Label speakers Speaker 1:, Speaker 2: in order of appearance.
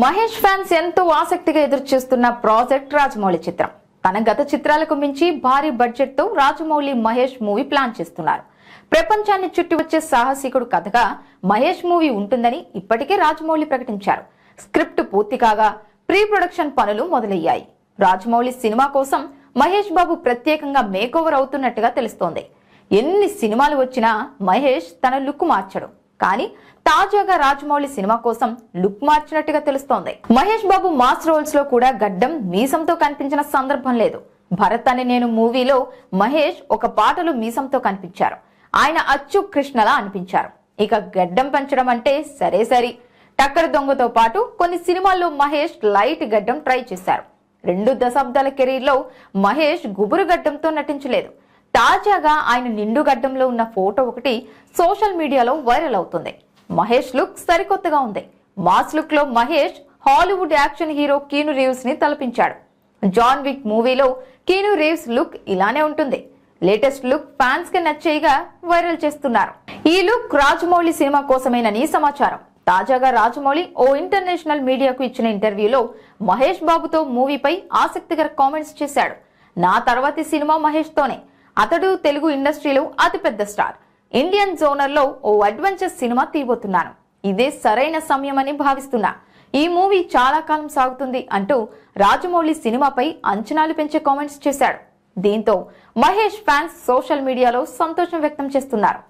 Speaker 1: Mahesh fans ఎంతో ఆసక్తిగా ఎదురు చూస్తున్న ప్రాజెక్ట్ రాజమౌళి చిత్రం తన గత చిత్రాలకు మించి భారీ బడ్జెట్ తో రాజమౌళి మహేష్ మూవీ ప్లాన్ చేస్తున్నారు ప్రపంచాన్ని చుట్టి వచ్చే సాహసికుడు కథగా మహేష్ మూవీ ఉంటుందని ఇప్పటికే రాజమౌళి ప్రకటించారు స్క్రిప్ట్ పూర్తి కాగా ప్రీ ప్రొడక్షన్ పనులు మొదలయ్యాయి రాజమౌళి సినిమా కోసం మహేష్ బాబు ప్రత్యేకంగా మేకోవర్ అవుతున్నట్టుగా తెలుస్తోంది ఎన్ని సినిమాలు వచ్చినా మహేష్ తన లుక్ మార్చడు కానీ తాజాగా రాజమౌళి సినిమా కోసం లుక్ మార్చినట్టుగా తెలుస్తోంది మహేష్ బాబు మాస్ రోల్స్ లో కూడా గడ్డం మీసంతో కనిపించిన సందర్భం లేదు భరత్ అనే నేను మూవీలో మహేష్ ఒక పాటలో మీసంతో కనిపించారు ఆయన అచ్చు కృష్ణలా అనిపించారు ఇక గడ్డం పెంచడం అంటే సరే సరి టక్కర్ దొంగతో పాటు కొన్ని సినిమాల్లో మహేష్ లైట్ గడ్డం ట్రై చేశారు రెండు దశాబ్దాల కెరీర్లో మహేష్ గుబురు గడ్డంతో నటించలేదు తాజాగా ఆయన నిండు గడ్డంలో ఉన్న ఫోటో ఒకటి సోషల్ మీడియాలో వైరల్ అవుతుంది మహేష్ లుక్ సరికొత్తగా ఉంది మాస్ లుక్ లో Mahesh Hollywood action hero Keanu Reeves ని తలపించాడు జాన్ విక్ మూవీలో కీను రీవ్స్ లుక్ ఇలానే ఉంటుంది లేటెస్ట్ లుక్ ఫ్యాన్స్ కి నచ్చేయగా వైరల్ చేస్తున్నారు ఈ లుక్ రాజమౌళి సినిమా కోసమేనని సమాచారం తాజాగా రాజమౌళి ఓ ఇంటర్నేషనల్ మీడియాకు ఇచ్చిన ఇంటర్వ్యూలో మహేష్ బాబుతో మూవీపై ఆసక్తికర కామెంట్స్ చేశాడు నా తర్వాతి సినిమా మహేష్ తోనే అతడు తెలుగు ఇండస్ట్రీలో అతిపెద్ద స్టార్ ఇండియన్ జోనర్లో ఓ అడ్వెంచర్ సినిమా తీయబోతున్నాను ఇదే సరైన సమయమని భావిస్తున్నా ఈ మూవీ చాలా కాలం సాగుతుంది అంటూ రాజమౌళి సినిమాపై అంచనాలు పెంచే కామెంట్స్ చేశాడు దీంతో మహేష్ ఫ్యాన్స్ సోషల్ మీడియాలో సంతోషం వ్యక్తం చేస్తున్నారు